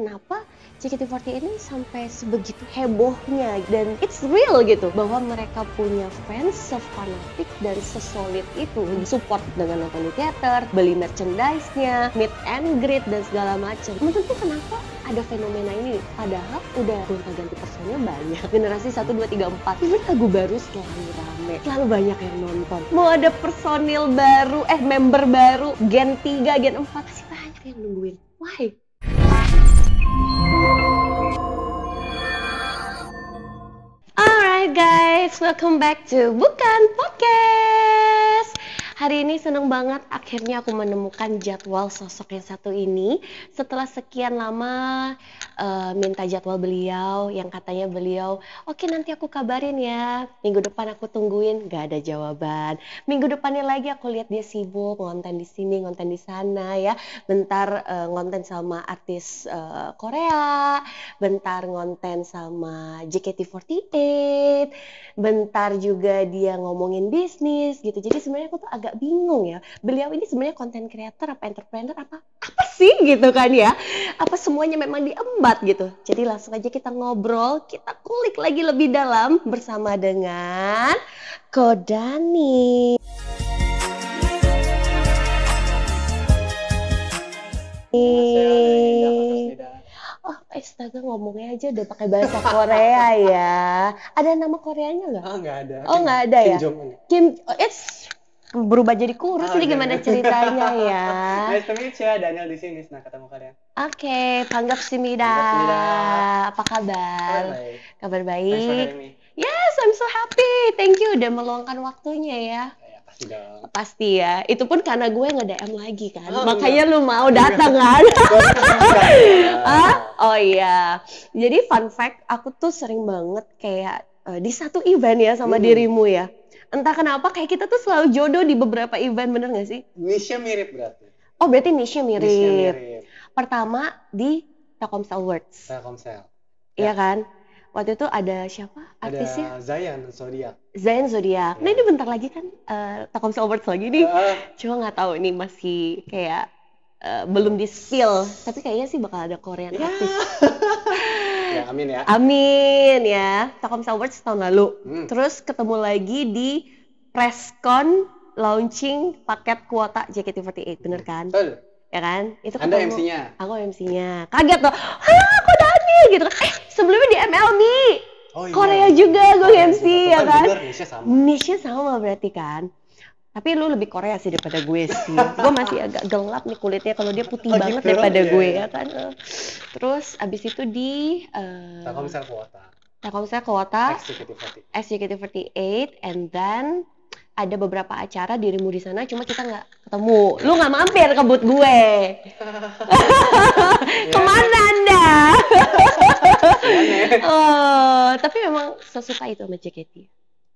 kenapa JKT48 ini sampai sebegitu hebohnya dan it's real gitu bahwa mereka punya fans sefanatik dan sesolid itu hmm. support dengan nonton di teater, beli merchandise-nya, meet and greet dan segala macam. tuh kenapa ada fenomena ini padahal udah gonta ganti personnya banyak generasi 1, 2, 3, 4 ini lagu baru selalu rame selalu banyak yang nonton mau ada personil baru eh member baru gen 3, gen 4 masih banyak yang nungguin why? Hi guys, welcome back to Bukan Podcast. Hari ini seneng banget akhirnya aku menemukan jadwal sosok yang satu ini setelah sekian lama uh, minta jadwal beliau yang katanya beliau oke okay, nanti aku kabarin ya minggu depan aku tungguin gak ada jawaban minggu depannya lagi aku lihat dia sibuk ngonten di sini ngonten di sana ya bentar uh, ngonten sama artis uh, Korea bentar ngonten sama JKT48 bentar juga dia ngomongin bisnis gitu jadi sebenarnya aku tuh agak agak bingung ya. Beliau ini sebenarnya content creator apa entrepreneur apa apa sih gitu kan ya. Apa semuanya memang diembat gitu. Jadi langsung aja kita ngobrol, kita kulik lagi lebih dalam bersama dengan Kodani. Oh, astaga ngomongnya aja udah pakai bahasa Korea ya. Ada nama Koreanya nggak? Oh, nggak ada. Oh, nggak ada ya? Kim ya. Jong Kim, oh, it's berubah jadi kurus oh, nih iya, gimana iya. ceritanya ya. nice to meet you, Daniel di sini, senang ketemu kalian. Oke, okay, panggap Mida. Apa kabar? Kabar baik. Kabar baik. Yes, I'm so happy. Thank you udah meluangkan waktunya ya. ya pasti dong. Pasti ya. Itu pun karena gue nge-DM lagi kan. Oh, Makanya enggak. Iya. lu mau datang kan? ah? oh iya. Jadi fun fact, aku tuh sering banget kayak uh, di satu event ya sama hmm. dirimu ya entah kenapa kayak kita tuh selalu jodoh di beberapa event bener gak sih? Niche mirip berarti. Oh berarti niche mirip. mirip. Pertama di Telkomsel Words. Telkomsel. Iya ya. kan? Waktu itu ada siapa artisnya? Ada Zayan Zodiak. Zayan Zodiak. Ya. Nah ini bentar lagi kan uh, Telkomsel Words lagi nih. Uh. Cuma nggak tahu ini masih kayak uh, belum di spill. Tapi kayaknya sih bakal ada Korean ya. artis. Ya, amin ya. Amin ya. Telkomsel Awards tahun lalu. Hmm. Terus ketemu lagi di presscon launching paket kuota JKT48, bener kan? Betul. Ya kan? Itu Anda MC-nya. Aku MC-nya. Kaget loh. Hah, aku Dani gitu. Eh, sebelumnya di MLB. Oh, iya. Korea juga gue iya, MC iya. ya kan? Indonesia sama. Indonesia sama berarti kan? tapi lu lebih Korea sih daripada gue sih gue masih agak gelap nih kulitnya kalau dia putih oh, banget gitu, daripada iya. gue iya. ya kan eh, terus abis itu di uh, Telkomsel Kota Telkomsel Kota SJKT48 SJKT48 and then ada beberapa acara dirimu di sana cuma kita nggak ketemu lu nggak mampir ke but gue kemana anda oh, tapi memang sesuka itu sama JKT uh,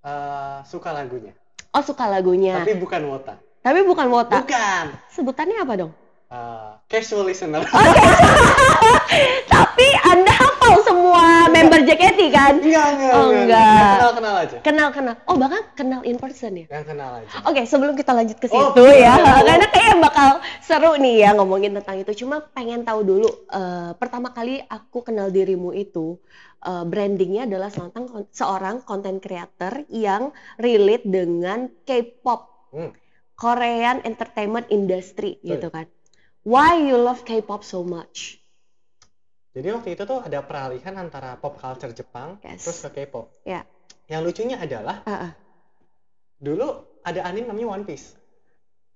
eh, suka lagunya Oh suka lagunya. Tapi bukan Wota. Tapi bukan Wota. Bukan. Sebutannya apa dong? Uh, casual listener. Okay. Tapi Anda hafal semua member JKT kan? Enggak, enggak. Oh, enggak. Kenal-kenal aja. Kenal-kenal. Oh, bahkan kenal in person ya? Yang kenal aja. Oke, okay, sebelum kita lanjut ke oh, situ oh, ya. Oh. Karena kayaknya bakal seru nih ya ngomongin tentang itu. Cuma pengen tahu dulu uh, pertama kali aku kenal dirimu itu uh, brandingnya adalah seorang seorang content creator yang relate dengan K-pop, hmm. Korean Entertainment Industry Betul. gitu kan. Why you love K-pop so much? Jadi waktu itu tuh ada peralihan antara pop culture Jepang yes. terus ke K-pop. Yeah. Yang lucunya adalah uh -uh. dulu ada anime namanya One Piece.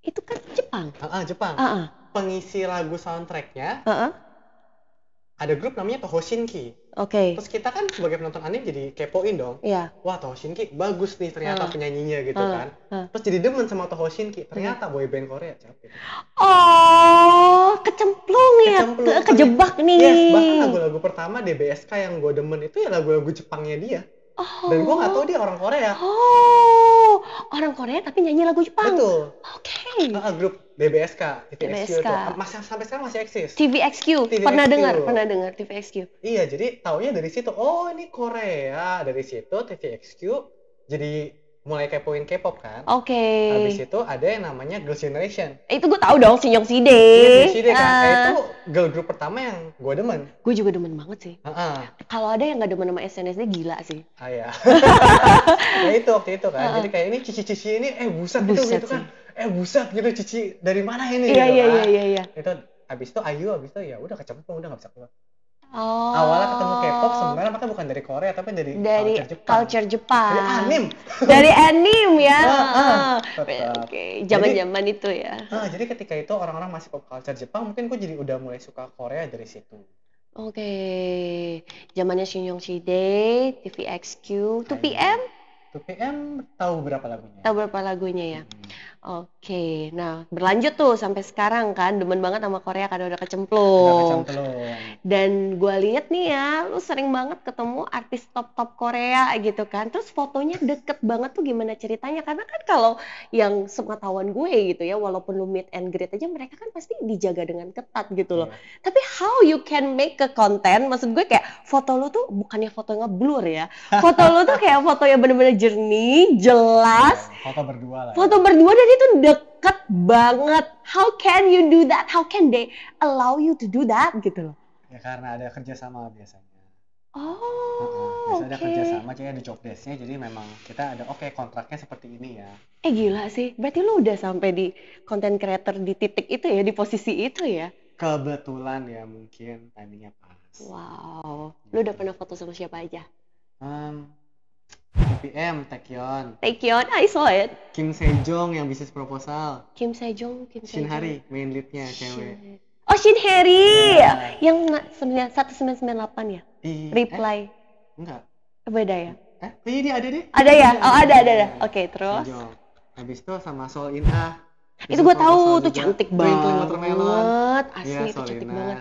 Itu kan Jepang. Uh -uh, Jepang. Uh -uh. Pengisi lagu soundtracknya uh -uh ada grup namanya Tohoshinki. Oke. Okay. Terus kita kan sebagai penonton anime jadi kepoin dong. Iya. Wah Tohoshinki bagus nih ternyata uh. penyanyinya gitu uh. kan. Uh. Terus jadi demen sama Tohoshinki. Iya. Ternyata boy band Korea capek. Ya? Oh, kecemplung ya, kecemplung. Ke kejebak nih. Yes, iya, bahkan lagu-lagu pertama DBSK yang gue demen itu ya lagu-lagu Jepangnya dia. Oh. Dan gue gak tau dia orang Korea. Oh orang Korea tapi nyanyi lagu Jepang. Betul. Oke. Okay. Uh, grup BBSK, TVXQ DBSK. Masih sampai sekarang masih eksis. TVXQ. TVXQ. Pernah dengar, pernah dengar TVXQ. Iya, jadi taunya dari situ. Oh, ini Korea. Dari situ TVXQ jadi mulai kepoin K-pop kan. Oke. Okay. Habis itu ada yang namanya Girls Generation. Eh, itu gue tahu dong, Sinyoung Side. Iya, si Side kan. Uh. Eh, itu girl group pertama yang gue demen. Gue juga demen banget sih. Uh -uh. Kalau ada yang gak demen sama SNSD gila sih. Ah iya. nah itu waktu itu kan. Uh -uh. Jadi kayak ini cici-cici ini eh buset, buset gitu, gitu kan. Eh buset gitu cici dari mana ini iya, gitu iya, Iya iya iya iya. Itu habis itu Ayu habis itu ya udah kecemplung udah gak bisa keluar. Oh. Awalnya ketemu K-pop sebenarnya makanya bukan dari Korea tapi dari, dari culture Jepang. Culture Jepang. Dari anim. dari anim ya. Ah, ah. Oke, okay. zaman-zaman itu ya. Ah, jadi ketika itu orang-orang masih pop culture Jepang, mungkin gue jadi udah mulai suka Korea dari situ. Oke. Okay. Zamannya Shin Yong Shide, TVXQ, 2PM. Iya. 2PM tahu berapa lagunya? Tahu berapa lagunya ya. Hmm. Oke, okay. nah berlanjut tuh sampai sekarang kan, demen banget sama Korea karena udah kecemplung. Udah kecemplung. Dan gue lihat nih ya, lu sering banget ketemu artis top-top Korea gitu kan. Terus fotonya deket banget tuh gimana ceritanya? Karena kan kalau yang sepengetahuan gue gitu ya, walaupun lu meet and greet aja, mereka kan pasti dijaga dengan ketat gitu loh. Yeah. Tapi how you can make a content, maksud gue kayak foto lu tuh bukannya foto ngeblur ya. Foto lu tuh kayak foto yang bener-bener jernih, jelas. foto berdua lah. Ya. Foto berdua dan itu deket banget. How can you do that? How can they allow you to do that gitu loh? ya karena ada kerjasama biasanya Oh, Biasanya okay. ada kerjasama, jadi ada job desknya. jadi memang kita ada oke okay, kontraknya seperti ini ya. Eh gila sih, berarti lu udah sampai di content creator di titik itu ya, di posisi itu ya? Kebetulan ya mungkin timingnya pas. Wow, ya. lu gitu. udah pernah foto sama siapa aja? Um, BBM, Taekyon. Taekyon, I saw it. Kim Sejong yang bisnis proposal. Kim Sejong, Kim Sejong. Shin Hari, main leadnya, cewek. Oh Shin Harry yeah. yang 1998 ya? Di, eh, Reply. Eh, enggak. Oh, beda ya? Eh, oh, ini iya, ada deh. Ada ya? Iya. Oh ada ada ada. Oke, okay, terus. Iya. Habis itu sama Soul In Ah. Itu gue tahu tuh cantik oh, banget. Watermelon. Asli ya, itu cantik ah. banget.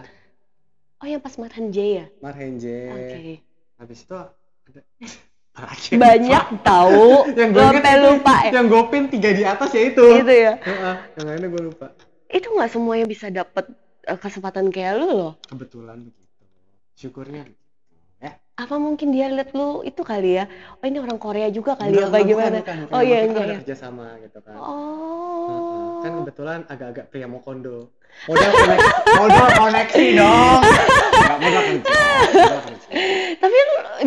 Oh yang pas Marhan J ya? Marhan J. Oke. Okay. Habis itu ada Terakhir. Banyak tahu. yang gue lupa, lupa ya. Yang gue pin tiga di atas ya itu. Itu ya. Heeh, yang lainnya gue lupa. Itu nggak semuanya bisa dapet Eh, kesempatan kayak lu loh kebetulan begitu syukurnya gitu eh. apa mungkin dia lihat lu itu kali ya oh ini orang Korea juga kali nah, ya bagaimana bukan, bukan, oh iya iya. iya. kerja sama gitu kan oh nah, kan kebetulan agak-agak pria mau kondo modal koneksi, modal koneksi dong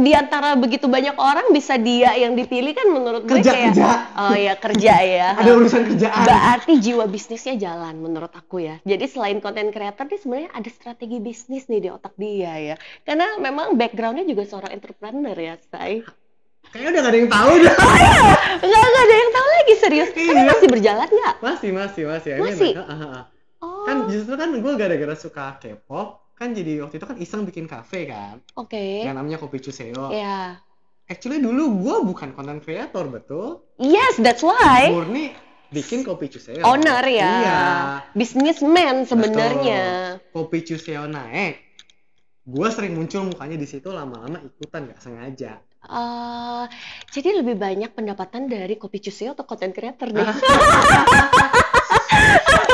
di antara begitu banyak orang bisa dia yang dipilih kan menurut gue kerja, kayak kerja. oh ya kerja ya. Ada urusan kerjaan. Berarti jiwa bisnisnya jalan menurut aku ya. Jadi selain konten kreator dia sebenarnya ada strategi bisnis nih di otak dia ya. Karena memang backgroundnya juga seorang entrepreneur ya, say Kayaknya udah gak ada yang tahu dah. Oh, iya. Gak, gak ada yang tahu lagi serius. Kan iya. Tapi masih berjalan nggak? Masih, masih, masih. Masih. Emang, uh, uh, uh. Oh. Kan justru kan gue gara-gara suka K-pop, kan jadi waktu itu kan iseng bikin kafe kan. Oke. Okay. Yang namanya Kopi Cuseo. Iya. Yeah. Actually dulu gue bukan konten kreator betul. Yes, that's why. Murni bikin Kopi Cuseo. Owner ya. Iya. Businessman sebenarnya. Kopi Cuseo naik. Gue sering muncul mukanya di situ lama-lama ikutan nggak sengaja. Uh, jadi lebih banyak pendapatan dari Kopi Cuseo atau konten kreator deh.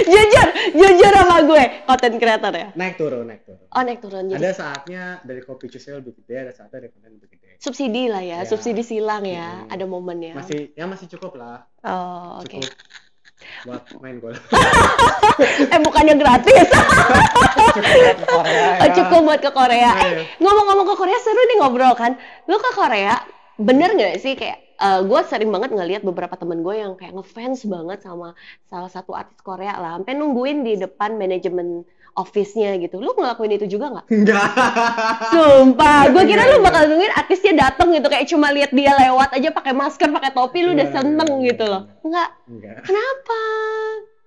jujur, jujur sama gue, konten creator ya. Naik turun, naik turun. Oh, naik turun. Jadi... Ada saatnya dari kopi cusnya lebih gede, ada saatnya dari konten lebih gede. Subsidi lah ya, ya. subsidi silang ya, hmm. ada momennya. Masih, ya masih cukup lah. Oh, oke. Okay. buat main gue eh bukannya gratis. cukup buat ke Korea. cukup kan? buat ke Korea. Nah, ngomong-ngomong ke Korea seru nih ngobrol kan. Lu ke Korea, bener gak sih kayak uh, eh, gue sering banget ngelihat beberapa temen gue yang kayak ngefans banget sama salah satu artis Korea lah sampai nungguin di depan manajemen office-nya gitu. Lu ngelakuin itu juga nggak? Enggak. Sumpah, gue kira lu iya, iya, bakal iya. nungguin artisnya dateng gitu kayak cuma lihat dia lewat aja pakai masker, pakai topi lu udah seneng gitu loh. Enggak. Enggak. Kenapa?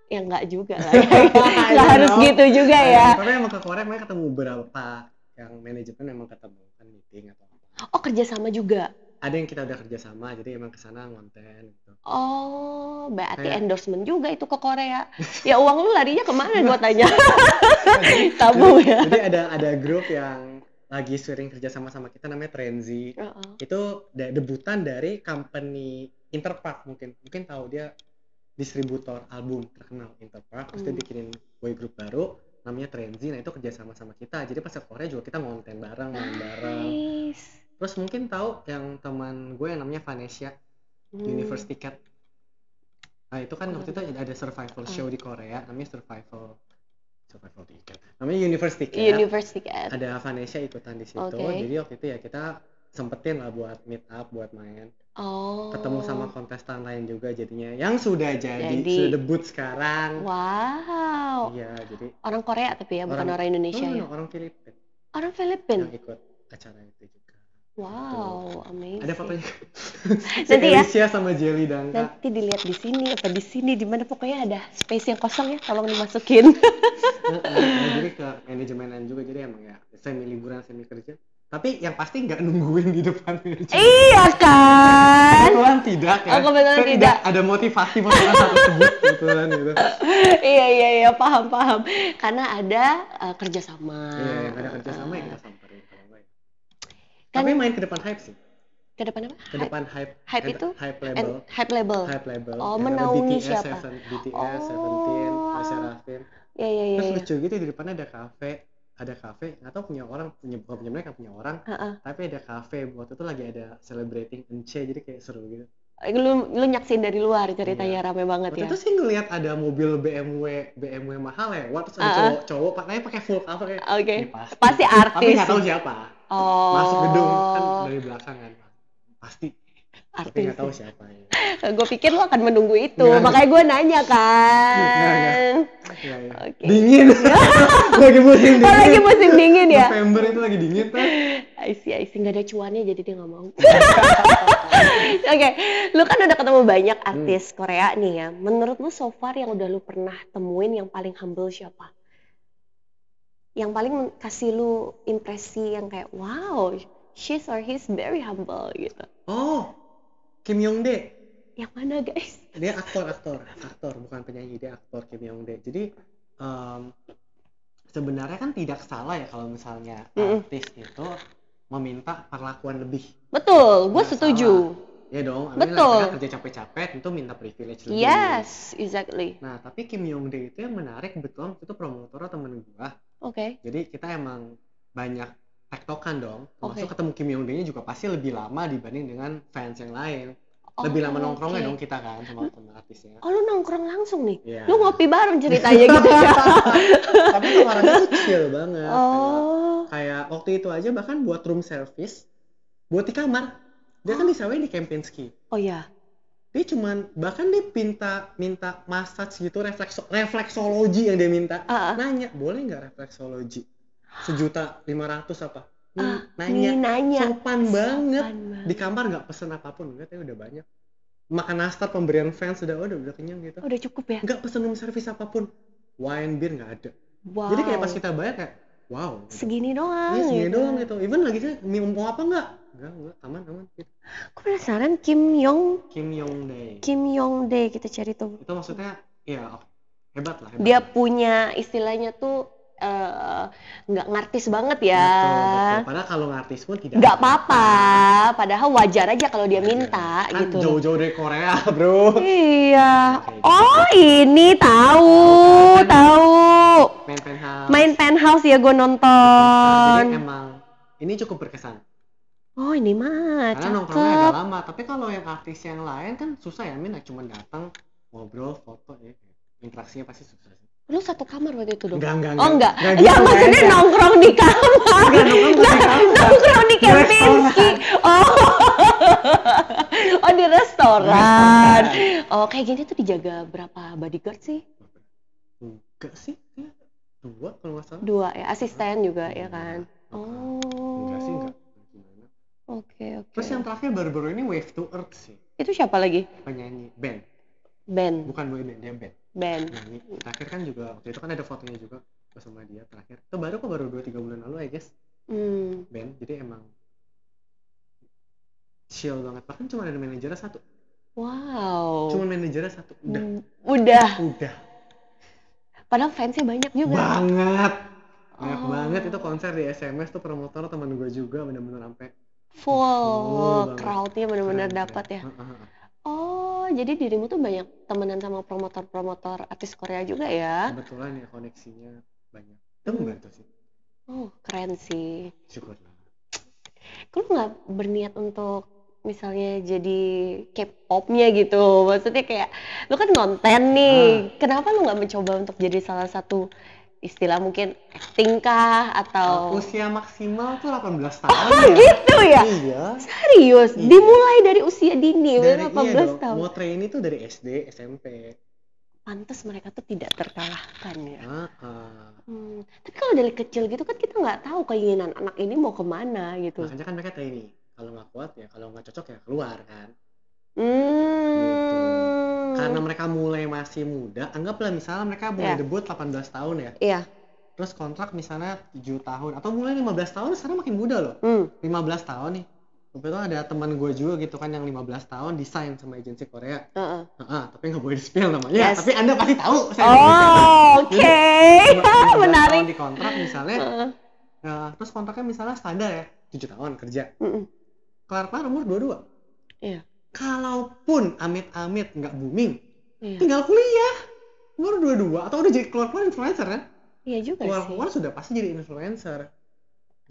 Ya enggak juga lah. Enggak harus gitu juga ya. Tapi emang ke Korea mereka ketemu berapa yang manajemen emang ketemu kan meeting atau apa? Oh, sama juga ada yang kita udah kerja sama jadi emang kesana ngonten gitu. oh berarti Kayak... endorsement juga itu ke Korea ya uang lu larinya kemana gua tanya tabu ya jadi ada ada grup yang lagi sering kerja sama sama kita namanya Trenzi uh -uh. itu debutan dari company Interpark mungkin mungkin tahu dia distributor album terkenal Interpark terus dia hmm. bikinin boy group baru namanya Trenzi nah itu kerja sama sama kita jadi pas ke Korea juga kita ngonten bareng nice. bareng terus mungkin tahu yang teman gue yang namanya Vanessa hmm. Universe Ticket nah itu kan oh, waktu itu iya. ada survival ah. show di Korea namanya survival survival ticket namanya University Cat Universe Ticket ada Vanessa ikutan di situ okay. jadi waktu itu ya kita sempetin lah buat meet up buat main oh. ketemu sama kontestan lain juga jadinya yang sudah jadi, jadi. sudah debut sekarang wow iya jadi orang Korea tapi ya bukan orang, Indonesia oh, ya orang Filipina. orang Filipina. yang ikut acara itu juga Gitu. Wow, Tuh. amazing. Ada fotonya. nanti ya. Alicia sama Jelly dan Nanti dilihat di sini apa di sini di mana pokoknya ada space yang kosong ya, tolong dimasukin. jadi ke manajemenan juga jadi emang ya semi liburan semi kerja. Tapi yang pasti nggak nungguin di depan kerja. Iya kan? Kebetulan tidak ya. Oh, kebetulan tidak. tidak. Ada motivasi motivasi apa tersebut. kebetulan gitu. iya iya iya paham paham. Karena ada uh, kerjasama. Iya, iya, ada kerjasama uh, ya kerjasama kan, tapi main ke depan hype sih ke depan apa? Ke depan hype. Hype itu? Hype label. hype label. Hype label. Oh, menaungi BTS, siapa? Ya, Seven, BTS, Seventeen, oh. Asia Rafin. Iya, iya, iya. Terus iya. lucu gitu di depannya ada kafe, ada kafe, nggak tahu punya orang, punya bukan punya mereka punya orang, uh -uh. tapi ada kafe Buat itu lagi ada celebrating Ence, jadi kayak seru gitu. Eh, lu, lu nyaksin dari luar ceritanya yeah. rame banget waktu ya. Waktu itu sih ngeliat ada mobil BMW BMW mahal ya. Waktu ada uh -uh. cowok cowok pakai pakai full cover ya? Oke. Okay. Pasti. pasti artis. Tapi nggak tahu siapa oh. masuk gedung kan dari belakang kan pasti Artis. tapi nggak tahu siapa ya. gue pikir lo akan menunggu itu makanya gue nanya kan iya, iya. dingin lagi musim oh, dingin lagi musim dingin ya November itu lagi dingin kan isi isi nggak ada cuannya jadi dia nggak mau oke okay. lu kan udah ketemu banyak hmm. artis hmm. Korea nih ya menurut lu so far yang udah lu pernah temuin yang paling humble siapa yang paling kasih lu impresi yang kayak wow she's or he's very humble gitu oh Kim Yong De. yang mana guys dia aktor aktor aktor bukan penyanyi dia aktor Kim Yong De. jadi um, sebenarnya kan tidak salah ya kalau misalnya mm -mm. artis itu meminta perlakuan lebih betul gue setuju Ya dong, Amin kan Betul. Lah, kerja capek-capek itu minta privilege lebih. Yes, exactly. Nah, tapi Kim Yong De itu yang menarik betul itu promotor atau temen gua Oke. Okay. Jadi kita emang banyak tektokan dong. Termasuk okay. ketemu Kim Yong Dae-nya juga pasti lebih lama dibanding dengan fans yang lain. Oh, lebih lama nongkrongnya okay. dong kita kan sama teman artisnya. Oh lu nongkrong langsung nih? Yeah. Lu ngopi bareng ceritanya gitu ya? Tapi kemarinnya tuh kecil banget. Oh. Kayak, kayak waktu itu aja bahkan buat room service, buat di kamar. Dia oh. kan disewain di Kempinski. Oh iya dia cuman bahkan dia minta minta massage gitu refleks refleksologi yang dia minta uh, nanya boleh nggak refleksologi sejuta lima ratus apa uh, nanya. nanya sopan, sopan banget. banget di kamar nggak pesen apapun enggak tapi udah banyak makan nastar pemberian fans udah udah udah kenyang gitu udah cukup ya nggak pesen room service apapun wine beer nggak ada wow. jadi kayak pas kita bayar kayak wow segini doang ya, segini gitu. doang gitu even lagi sih mau apa nggak enggak enggak aman aman gitu. aku penasaran Kim Yong Kim Yong Dae Kim Yong Dae kita cari tuh itu maksudnya ya oh, hebat lah hebat dia lah. punya istilahnya tuh eh, nggak uh, ngartis banget ya. Betul, betul. Padahal kalau ngartis pun tidak. Nggak apa-apa. Padahal wajar aja kalau dia minta kan gitu. Jauh-jauh dari Korea, bro. Iya. Okay, gitu. oh ini tahu, oh, tahu. Main penthouse. Main penthouse ya gue nonton. Nah, jadi emang ini cukup berkesan oh ini mah karena nongkrongnya agak lama tapi kalau yang artis yang lain kan susah ya Min cuma datang ngobrol foto ya interaksinya pasti susah sih lu satu kamar waktu itu dong? Enggak, enggak, enggak. Oh enggak. enggak ya maksudnya enggak. nongkrong di kamar. Enggak, nongkrong, di kamar. nongkrong di Kempinski. Oh. oh di restoran. Oh kayak gini tuh dijaga berapa bodyguard sih? Enggak sih. Dua kalau nggak salah. Dua ya, asisten juga ya kan? Oh. Enggak sih, enggak Oke, okay, oke. Okay. Terus yang terakhir baru-baru ini Wave to Earth sih. Itu siapa lagi? Penyanyi band. Band. Bukan boy band, dia band. Band. Penyanyi. Terakhir kan juga waktu itu kan ada fotonya juga sama dia terakhir. Itu baru kok baru 2 3 bulan lalu ya guys. Hmm. Band. Jadi emang chill banget. Bahkan cuma ada manajernya satu. Wow. Cuma manajernya satu. Udah. Hmm, udah. Udah. Padahal fansnya banyak juga. Banget. Banyak oh. banget itu konser di SMS tuh promotor teman gue juga bener-bener sampai full, full crowdnya bener-bener dapat ya. Oh, jadi dirimu tuh banyak temenan sama promotor-promotor artis Korea juga ya? Kebetulan ya koneksinya banyak. Itu membantu hmm. sih. Oh, keren sih. Syukurlah. Kamu nggak berniat untuk misalnya jadi K-popnya gitu, maksudnya kayak lu kan konten nih, ah. kenapa lu nggak mencoba untuk jadi salah satu istilah mungkin tingkah atau usia maksimal tuh 18 tahun oh, ya. gitu ya iya serius iya. dimulai dari usia dini dari, 18 iya tahun mau ini tuh dari SD SMP pantas mereka tuh tidak terkalahkan ya. Uh, uh. Hmm. Tapi kalau dari kecil gitu kan kita nggak tahu keinginan anak ini mau kemana gitu. Makanya kan mereka training. Kalau nggak kuat ya, kalau nggak cocok ya keluar kan. Gitu. Hmm. Gitu. Karena mereka mulai masih muda, anggaplah misalnya mereka mulai yeah. debut 18 tahun ya. Iya. Yeah. Terus kontrak misalnya 7 tahun atau mulai 15 tahun sekarang makin muda loh. Mm. 15 tahun nih. Tapi itu ada teman gue juga gitu kan yang 15 tahun desain sama agensi Korea. Uh -uh. Uh -uh, tapi nggak boleh di spill namanya. Yes. tapi Anda pasti tahu. Saya oh, oke. Okay. Menarik. Tahun di kontrak misalnya. Uh -uh. Uh, terus kontraknya misalnya standar ya, 7 tahun kerja. Uh -uh. Kelar-kelar umur 22. Iya. Yeah kalaupun amit-amit nggak booming, iya. tinggal kuliah. umur dua-dua atau udah jadi keluar-keluar influencer kan? Iya juga Keluar-keluar sudah pasti jadi influencer.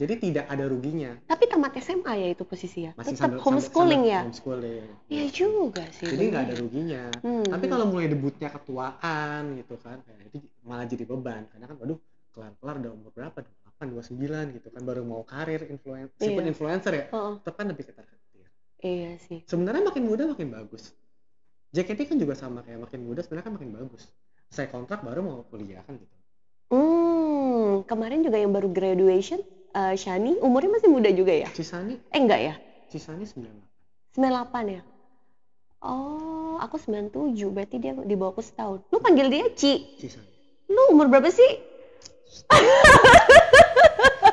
Jadi tidak ada ruginya. Tapi tamat SMA ya itu ya. Masih Tetap sambil, homeschooling sambil, ya. Homeschooling. Iya juga sih. Jadi nggak ada ruginya. Hmm. Tapi kalau mulai debutnya ketuaan gitu kan, ya itu malah jadi beban. Karena kan, waduh, kelar-kelar udah umur berapa? 28, 29 gitu kan, baru mau karir influencer. Iya. Meskipun influencer ya, uh -uh. tetap kan lebih ketar Iya sih. Sebenarnya makin muda makin bagus. JKT kan juga sama kayak makin muda sebenarnya kan makin bagus. Saya kontrak baru mau kuliah kan gitu. Hmm, kemarin juga yang baru graduation, uh, Shani umurnya masih muda juga ya? Cisani? Eh enggak ya? Cisani 98. 98 ya? Oh, aku 97, berarti dia di bawahku setahun. Lu panggil dia Ci? Cisani. Lu umur berapa sih?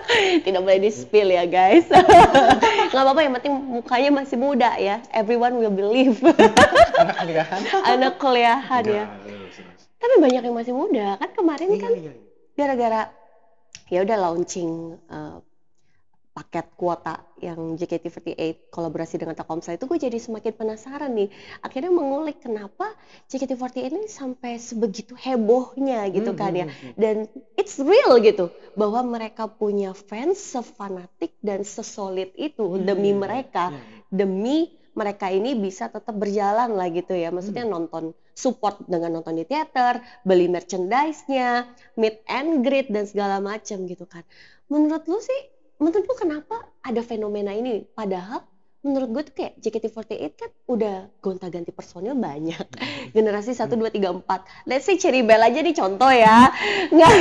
tidak boleh di spill ya guys nggak apa-apa yang penting mukanya masih muda ya everyone will believe anak kuliahan anak kuliahan ya tapi banyak yang masih muda kan kemarin iya, kan iya, iya. gara-gara ya udah launching uh, paket kuota yang JKT48 kolaborasi dengan Telkomsel itu gue jadi semakin penasaran nih. Akhirnya mengulik kenapa JKT48 ini sampai sebegitu hebohnya gitu kan ya. Hmm, hmm, hmm, dan it's real gitu bahwa mereka punya fans sefanatik dan sesolid itu hmm, demi ya, ya, mereka, hmm. demi mereka ini bisa tetap berjalan lah gitu ya. Maksudnya hmm. nonton support dengan nonton di teater, beli merchandise-nya, meet and greet dan segala macam gitu kan. Menurut lu sih menurut gue kenapa ada fenomena ini? Padahal menurut gue tuh kayak JKT48 kan udah gonta-ganti personil banyak. Hmm. Generasi 1, 2, 3, 4. Let's say Cherry Bell aja nih contoh ya. Nggak.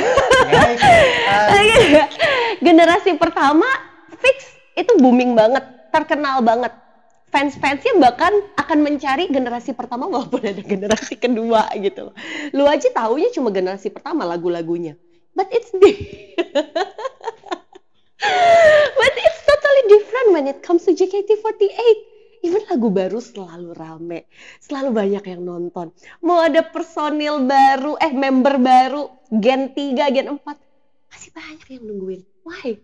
Ya, generasi pertama fix itu booming banget, terkenal banget. Fans-fansnya bahkan akan mencari generasi pertama walaupun ada generasi kedua gitu. Lu aja taunya cuma generasi pertama lagu-lagunya. But it's big. But it's totally different when it comes to JKT48 even lagu baru selalu rame, selalu banyak yang nonton. Mau ada personil baru, eh member baru, gen 3, gen 4, masih banyak yang nungguin. Why?